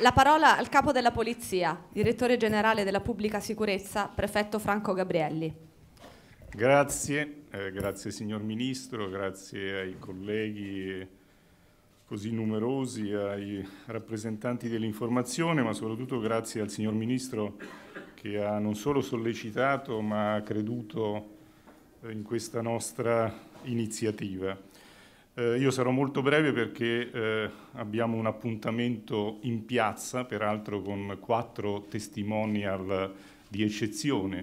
la parola al capo della Polizia, direttore generale della Pubblica Sicurezza, prefetto Franco Gabrielli. Grazie, eh, grazie signor Ministro, grazie ai colleghi così numerosi, ai rappresentanti dell'informazione, ma soprattutto grazie al signor Ministro che ha non solo sollecitato ma ha creduto eh, in questa nostra iniziativa. Eh, io sarò molto breve perché eh, abbiamo un appuntamento in piazza, peraltro con quattro testimonial di eccezione,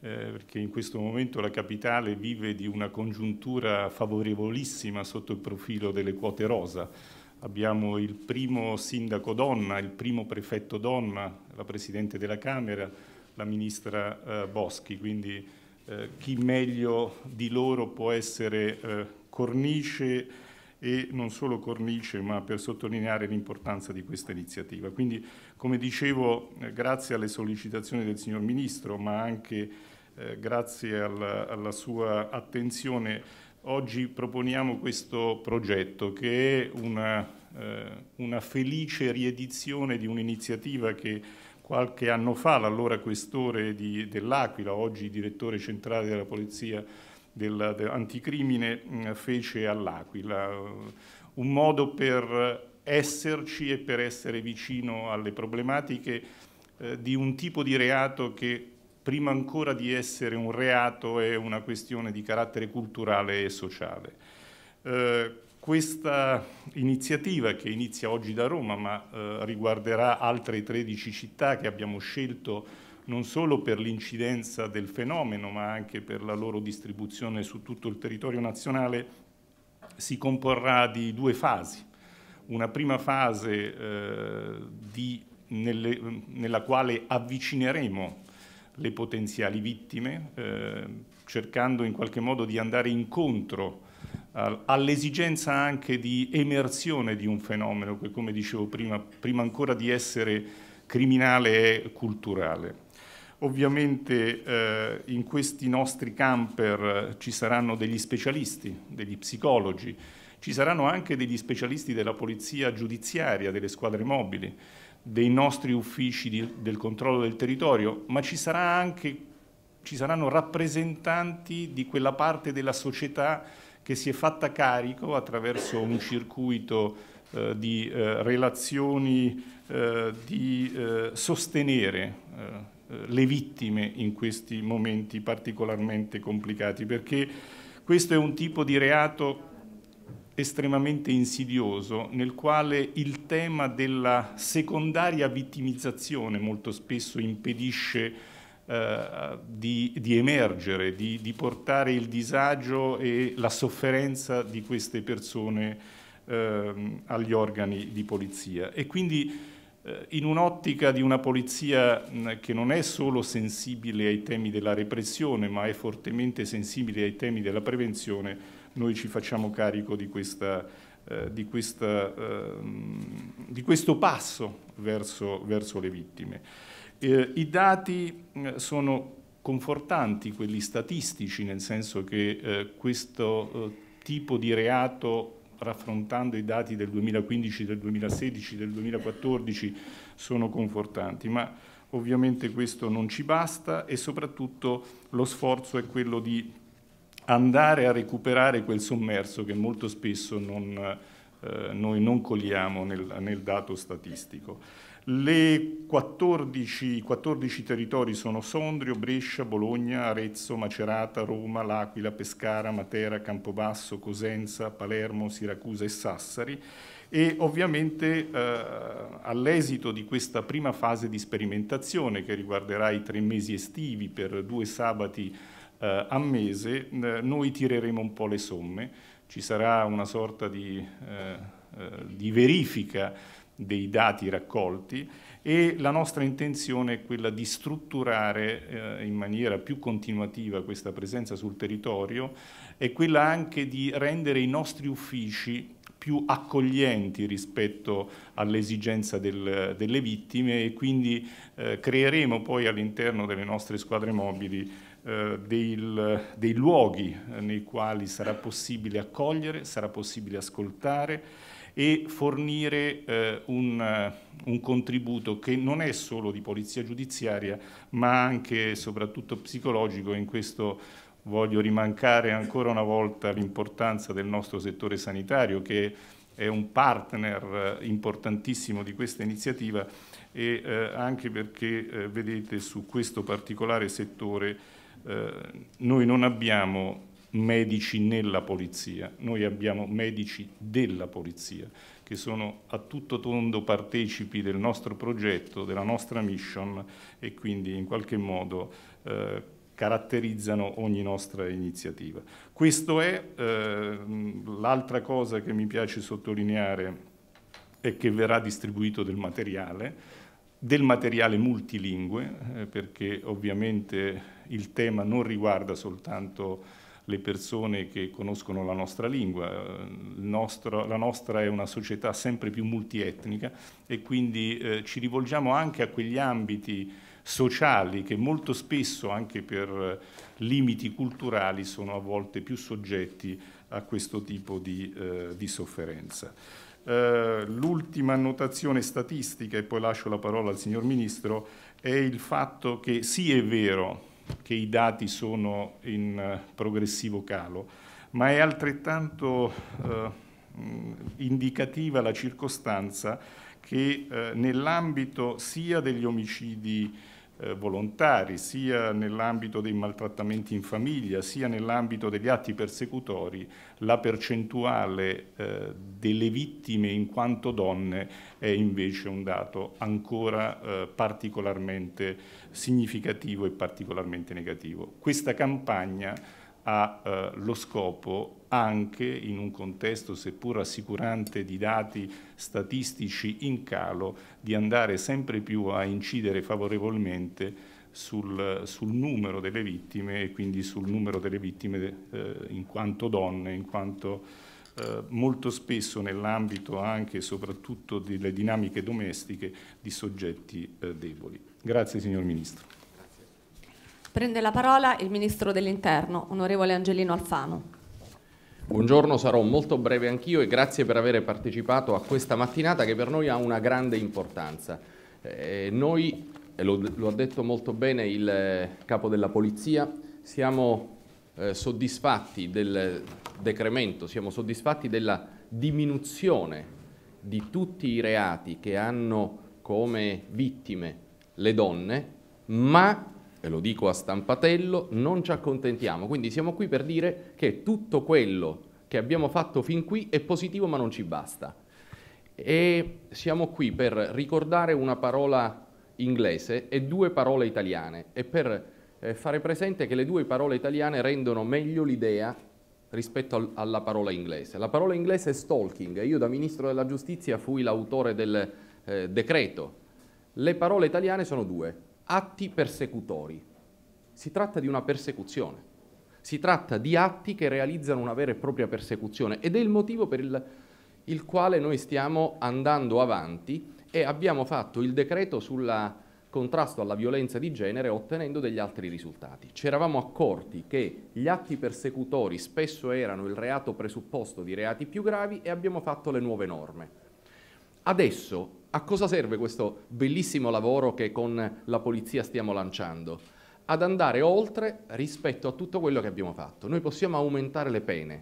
eh, perché in questo momento la capitale vive di una congiuntura favorevolissima sotto il profilo delle quote rosa. Abbiamo il primo sindaco donna, il primo prefetto donna, la Presidente della Camera, la Ministra eh, Boschi, quindi eh, chi meglio di loro può essere eh, cornice e non solo cornice, ma per sottolineare l'importanza di questa iniziativa. Quindi, come dicevo, eh, grazie alle sollecitazioni del signor Ministro, ma anche eh, grazie alla, alla sua attenzione, oggi proponiamo questo progetto che è una, eh, una felice riedizione di un'iniziativa che qualche anno fa l'allora questore dell'Aquila, oggi direttore centrale della Polizia dell'anticrimine mm, fece all'Aquila, un modo per esserci e per essere vicino alle problematiche eh, di un tipo di reato che prima ancora di essere un reato è una questione di carattere culturale e sociale. Eh, questa iniziativa che inizia oggi da Roma ma eh, riguarderà altre 13 città che abbiamo scelto non solo per l'incidenza del fenomeno ma anche per la loro distribuzione su tutto il territorio nazionale, si comporrà di due fasi. Una prima fase eh, di, nelle, nella quale avvicineremo le potenziali vittime, eh, cercando in qualche modo di andare incontro all'esigenza anche di emersione di un fenomeno che, come dicevo prima, prima ancora di essere criminale è culturale. Ovviamente eh, in questi nostri camper eh, ci saranno degli specialisti, degli psicologi, ci saranno anche degli specialisti della polizia giudiziaria, delle squadre mobili, dei nostri uffici di, del controllo del territorio, ma ci, sarà anche, ci saranno rappresentanti di quella parte della società che si è fatta carico attraverso un circuito eh, di eh, relazioni eh, di eh, sostenere eh, eh, le vittime in questi momenti particolarmente complicati, perché questo è un tipo di reato estremamente insidioso nel quale il tema della secondaria vittimizzazione molto spesso impedisce eh, di, di, emergere, di, di, portare il disagio e la sofferenza di queste persone eh, agli organi di polizia. E quindi eh, in un'ottica di una polizia che non è solo sensibile ai temi della repressione, ma è fortemente sensibile ai temi della prevenzione, noi ci facciamo carico di, questa, eh, di, questa, ehm, di questo passo verso, verso le vittime. Eh, I dati sono confortanti, quelli statistici, nel senso che questo tipo di reato raffrontando i dati del 2015, del 2016, del 2014 sono confortanti, ma ovviamente questo non ci basta e soprattutto lo sforzo è quello di andare a recuperare quel sommerso che molto spesso non, eh, noi non cogliamo nel, nel dato statistico. Le 14, 14 territori sono Sondrio, Brescia, Bologna, Arezzo, Macerata, Roma, L'Aquila, Pescara, Matera, Campobasso, Cosenza, Palermo, Siracusa e Sassari e ovviamente eh, all'esito di questa prima fase di sperimentazione che riguarderà i tre mesi estivi per due sabati eh, a mese, eh, noi tireremo un po' le somme, ci sarà una sorta di, eh, eh, di verifica dei dati raccolti e la nostra intenzione è quella di strutturare eh, in maniera più continuativa questa presenza sul territorio e quella anche di rendere i nostri uffici più accoglienti rispetto all'esigenza del, delle vittime e quindi eh, creeremo poi all'interno delle nostre squadre mobili eh, del, dei luoghi nei quali sarà possibile accogliere, sarà possibile ascoltare, e fornire eh, un, eh, un, contributo che non è solo di polizia giudiziaria ma anche e soprattutto psicologico in questo voglio rimancare ancora una volta l'importanza del nostro settore sanitario che è un partner eh, importantissimo di questa iniziativa e eh, anche perché eh, vedete su questo particolare settore eh, noi non abbiamo medici nella polizia, noi abbiamo medici della polizia che sono a tutto tondo partecipi del nostro progetto, della nostra mission e quindi in qualche modo eh, caratterizzano ogni nostra iniziativa. Questo è eh, l'altra cosa che mi piace sottolineare è che verrà distribuito del materiale del materiale multilingue, eh, perché ovviamente il tema non riguarda soltanto le persone che conoscono la nostra lingua. Eh, nostro, la nostra è una società sempre più multietnica e quindi eh, ci rivolgiamo anche a quegli ambiti sociali che molto spesso, anche per limiti culturali, sono a volte più soggetti a questo tipo di, eh, di sofferenza. Eh, l'ultima annotazione statistica, e poi lascio la parola al signor Ministro, è il fatto che sì è vero che i dati sono in eh, progressivo calo, ma è altrettanto eh, mm, indicativa la circostanza che eh, nell'ambito sia degli omicidi eh, volontari, sia nell'ambito dei maltrattamenti in famiglia, sia nell'ambito degli atti persecutori, la percentuale eh, delle vittime in quanto donne è invece un dato ancora eh, particolarmente significativo e particolarmente negativo. Questa campagna ha eh, lo scopo anche in un contesto seppur assicurante di dati statistici in calo di andare sempre più a incidere favorevolmente sul, sul numero delle vittime e quindi sul numero delle vittime eh, in quanto donne, in quanto eh, molto spesso nell'ambito anche e soprattutto delle dinamiche domestiche di soggetti eh, deboli. Grazie signor Ministro. Prende la parola il Ministro dell'Interno, onorevole Angelino Alfano. Buongiorno, sarò molto breve anch'io e grazie per aver partecipato a questa mattinata che per noi ha una grande importanza. Eh, noi, lo, lo, ha detto molto bene il eh, capo della Polizia, siamo eh, soddisfatti del decremento, siamo soddisfatti della diminuzione di tutti i reati che hanno come vittime le donne, ma e lo dico a stampatello, non ci accontentiamo. Quindi siamo qui per dire che tutto quello che abbiamo fatto fin qui è positivo ma non ci basta. E siamo qui per ricordare una parola inglese e due parole italiane e per eh, fare presente che le due parole italiane rendono meglio l'idea rispetto al, alla parola inglese. La parola inglese è stalking, io da Ministro della Giustizia fui l'autore del eh, decreto. Le parole italiane sono due, atti persecutori. Si tratta di una persecuzione, si tratta di atti che realizzano una vera e propria persecuzione ed è il motivo per il, il quale noi stiamo andando avanti e abbiamo fatto il decreto sul contrasto alla violenza di genere ottenendo degli altri risultati. Ci eravamo accorti che gli atti persecutori spesso erano il reato presupposto di reati più gravi e abbiamo fatto le nuove norme Adesso a cosa serve questo bellissimo lavoro che con la polizia stiamo lanciando? Ad andare oltre rispetto a tutto quello che abbiamo fatto. Noi possiamo aumentare le pene,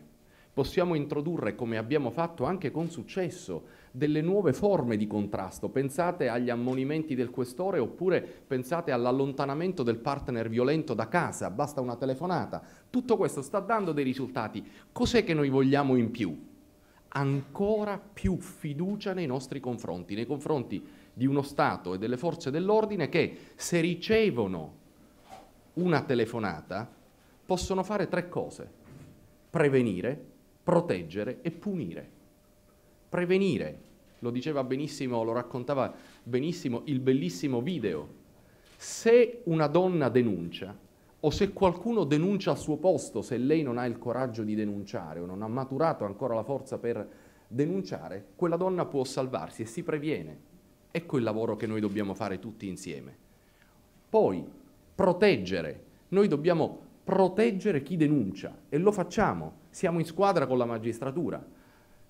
possiamo introdurre, come abbiamo fatto anche con successo, delle nuove forme di contrasto. Pensate agli ammonimenti del questore oppure pensate all'allontanamento del partner violento da casa, basta una telefonata. Tutto questo sta dando dei risultati. Cos'è che noi vogliamo in più? ancora più fiducia nei nostri confronti, nei confronti di uno Stato e delle forze dell'ordine che se ricevono una telefonata possono fare tre cose, prevenire, proteggere e punire. Prevenire, lo diceva benissimo, lo raccontava benissimo il bellissimo video, se una donna denuncia o se qualcuno denuncia al suo posto, se lei non ha il coraggio di denunciare o non ha maturato ancora la forza per denunciare, quella donna può salvarsi e si previene. Ecco il lavoro che noi dobbiamo fare tutti insieme. Poi, proteggere. Noi dobbiamo proteggere chi denuncia e lo facciamo. Siamo in squadra con la magistratura.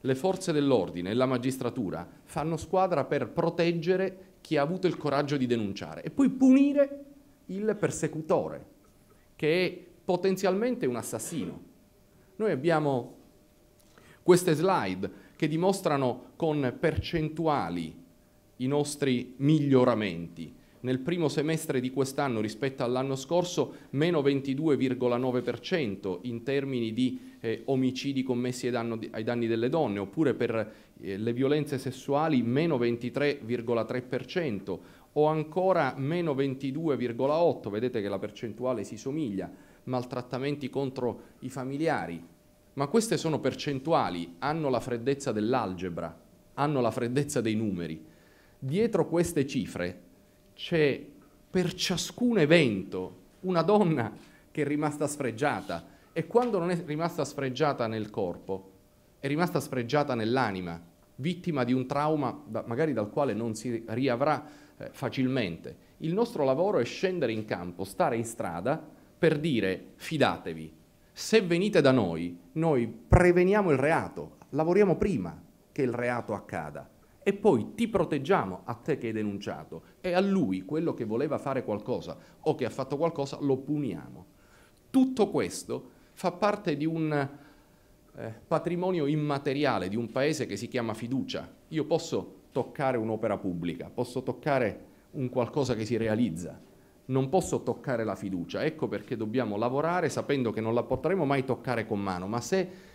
Le forze dell'ordine e la magistratura fanno squadra per proteggere chi ha avuto il coraggio di denunciare e poi punire il persecutore, che è potenzialmente un assassino. Noi abbiamo queste slide che dimostrano con percentuali i nostri miglioramenti. Nel primo semestre di quest'anno rispetto all'anno scorso meno 22,9% in termini di eh, omicidi commessi ai, danno, ai, danni delle donne, oppure per eh, le violenze sessuali meno 23,3%, o ancora meno 22,8, vedete che la percentuale si somiglia, maltrattamenti contro i familiari. Ma queste sono percentuali, hanno la freddezza dell'algebra, hanno la freddezza dei numeri. Dietro queste cifre c'è per ciascun evento una donna che è rimasta sfregiata e quando non è rimasta sfregiata nel corpo, è rimasta sfregiata nell'anima vittima di un trauma da, magari dal quale non si riavrà eh, facilmente. Il nostro lavoro è scendere in campo, stare in strada per dire fidatevi, se venite da noi, noi preveniamo il reato, lavoriamo prima che il reato accada e poi ti proteggiamo a te che hai denunciato e a lui, quello che voleva fare qualcosa o che ha fatto qualcosa, lo puniamo. Tutto questo fa parte di un eh, patrimonio immateriale di un paese che si chiama fiducia. Io posso toccare un'opera pubblica, posso toccare un qualcosa che si realizza, non posso toccare la fiducia. Ecco perché dobbiamo lavorare sapendo che non la potremo mai toccare con mano, ma se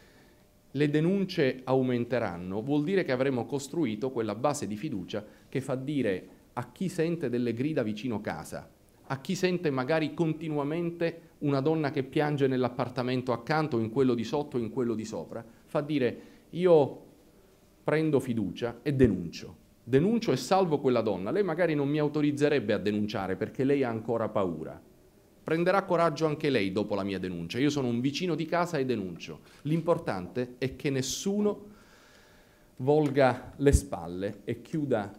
le denunce aumenteranno, vuol dire che avremo costruito quella base di fiducia che fa dire a chi sente delle grida vicino casa, a chi sente magari continuamente una donna che piange nell'appartamento accanto, in quello di sotto, in quello di sopra, fa dire io prendo fiducia e denuncio, denuncio e salvo quella donna. Lei magari non mi autorizzerebbe a denunciare perché lei ha ancora paura. Prenderà coraggio anche lei dopo la mia denuncia. Io sono un vicino di casa e denuncio. L'importante è che nessuno volga le spalle e chiuda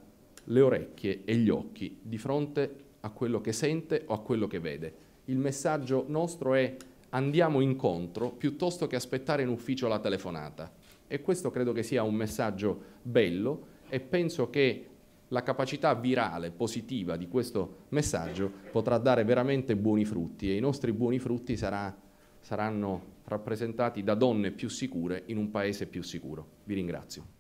le orecchie e gli occhi di fronte a quello che sente o a quello che vede. Il messaggio nostro è andiamo incontro piuttosto che aspettare in ufficio la telefonata. E questo credo che sia un messaggio bello e penso che la capacità virale positiva di questo messaggio potrà dare veramente buoni frutti e i nostri buoni frutti sarà, saranno rappresentati da donne più sicure in un paese più sicuro. Vi ringrazio.